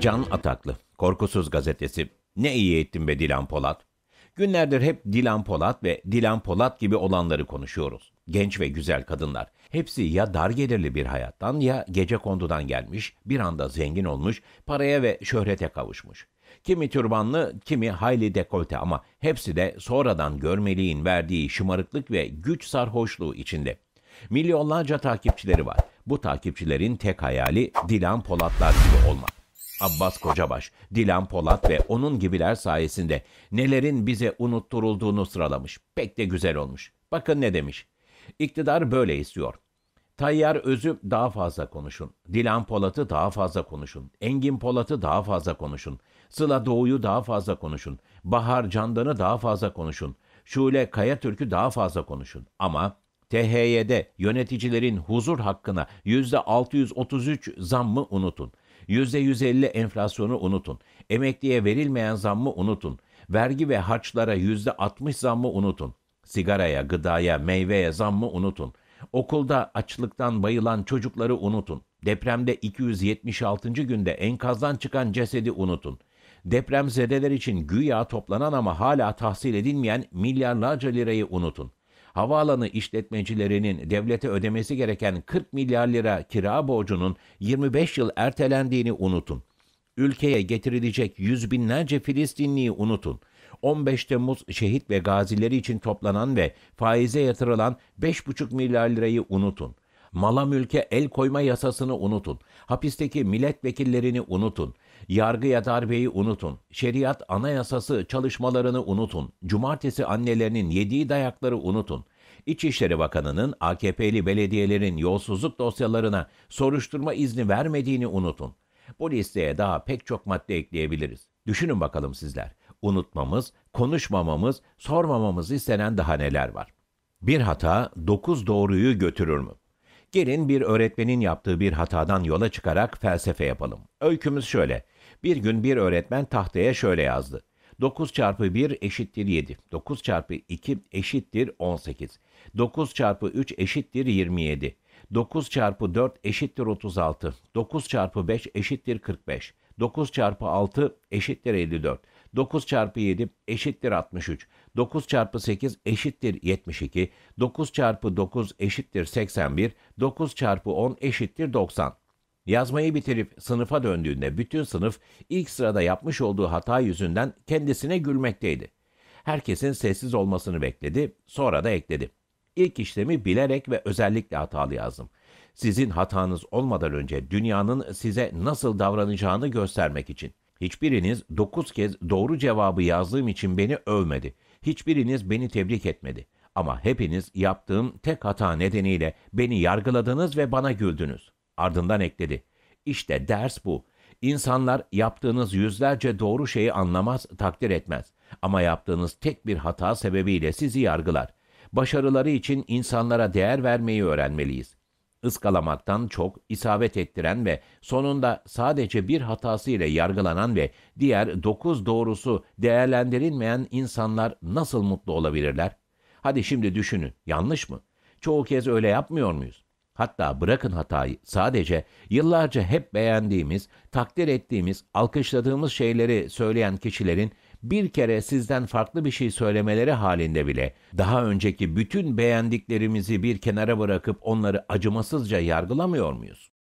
Can Ataklı, Korkusuz Gazetesi. Ne iyi ettin be Dilan Polat. Günlerdir hep Dilan Polat ve Dilan Polat gibi olanları konuşuyoruz. Genç ve güzel kadınlar. Hepsi ya dar gelirli bir hayattan ya gece kondudan gelmiş, bir anda zengin olmuş, paraya ve şöhrete kavuşmuş. Kimi türbanlı, kimi hayli dekolte ama hepsi de sonradan görmeliğin verdiği şımarıklık ve güç sarhoşluğu içinde. Milyonlarca takipçileri var. Bu takipçilerin tek hayali Dilan Polatlar gibi olmak. Abbas Kocabaş, Dilan Polat ve onun gibiler sayesinde nelerin bize unutturulduğunu sıralamış. Pek de güzel olmuş. Bakın ne demiş. İktidar böyle istiyor. Tayyar Özüp daha fazla konuşun. Dilan Polat'ı daha fazla konuşun. Engin Polat'ı daha fazla konuşun. Sıla Doğu'yu daha fazla konuşun. Bahar Candan'ı daha fazla konuşun. Şule Türkü daha fazla konuşun. Ama THY'de yöneticilerin huzur hakkına %633 mı unutun. %150 enflasyonu unutun. Emekliye verilmeyen zam mı unutun. Vergi ve harçlara %60 mı unutun. Sigaraya, gıdaya, meyveye zam mı unutun. Okulda açlıktan bayılan çocukları unutun. Depremde 276. günde enkazdan çıkan cesedi unutun. deprem Depremzedeler için güya toplanan ama hala tahsil edilmeyen milyarlarca lirayı unutun havaalanı işletmecilerinin devlete ödemesi gereken 40 milyar lira kira borcunun 25 yıl ertelendiğini unutun. Ülkeye getirilecek yüz binlerce Filistinliyi unutun. 15 Temmuz şehit ve gazileri için toplanan ve faize yatırılan 5,5 milyar lirayı unutun.'' Mala mülke el koyma yasasını unutun. Hapisteki milletvekillerini unutun. Yargıya darbeyi unutun. Şeriat anayasası çalışmalarını unutun. Cumartesi annelerinin yediği dayakları unutun. İçişleri Bakanı'nın AKP'li belediyelerin yolsuzluk dosyalarına soruşturma izni vermediğini unutun. Bu listeye daha pek çok madde ekleyebiliriz. Düşünün bakalım sizler. Unutmamız, konuşmamamız, sormamamız istenen daha neler var? Bir hata dokuz doğruyu götürür mü? Gelin bir öğretmenin yaptığı bir hatadan yola çıkarak felsefe yapalım. Öykümüz şöyle. Bir gün bir öğretmen tahtaya şöyle yazdı. 9 çarpı 1 eşittir 7. 9 çarpı 2 eşittir 18. 9 çarpı 3 eşittir 27. 9 çarpı 4 eşittir 36. 9 çarpı 5 eşittir 45. 9 çarpı 6 eşittir 54. 9 çarpı 7 eşittir 63. 9 çarpı 8 eşittir 72. 9 çarpı 9 eşittir 81. 9 çarpı 10 eşittir 90. Yazmayı bitirip sınıfa döndüğünde bütün sınıf ilk sırada yapmış olduğu hata yüzünden kendisine gülmekteydi. Herkesin sessiz olmasını bekledi, sonra da ekledi. İlk işlemi bilerek ve özellikle hatalı yazdım. Sizin hatanız olmadan önce dünyanın size nasıl davranacağını göstermek için.'' Hiçbiriniz dokuz kez doğru cevabı yazdığım için beni övmedi. Hiçbiriniz beni tebrik etmedi. Ama hepiniz yaptığım tek hata nedeniyle beni yargıladınız ve bana güldünüz. Ardından ekledi. İşte ders bu. İnsanlar yaptığınız yüzlerce doğru şeyi anlamaz, takdir etmez. Ama yaptığınız tek bir hata sebebiyle sizi yargılar. Başarıları için insanlara değer vermeyi öğrenmeliyiz ıskalamaktan çok isabet ettiren ve sonunda sadece bir hatası ile yargılanan ve diğer dokuz doğrusu değerlendirilmeyen insanlar nasıl mutlu olabilirler? Hadi şimdi düşünün, yanlış mı? Çoğu kez öyle yapmıyor muyuz? Hatta bırakın hatayı, sadece yıllarca hep beğendiğimiz, takdir ettiğimiz, alkışladığımız şeyleri söyleyen kişilerin bir kere sizden farklı bir şey söylemeleri halinde bile daha önceki bütün beğendiklerimizi bir kenara bırakıp onları acımasızca yargılamıyor muyuz?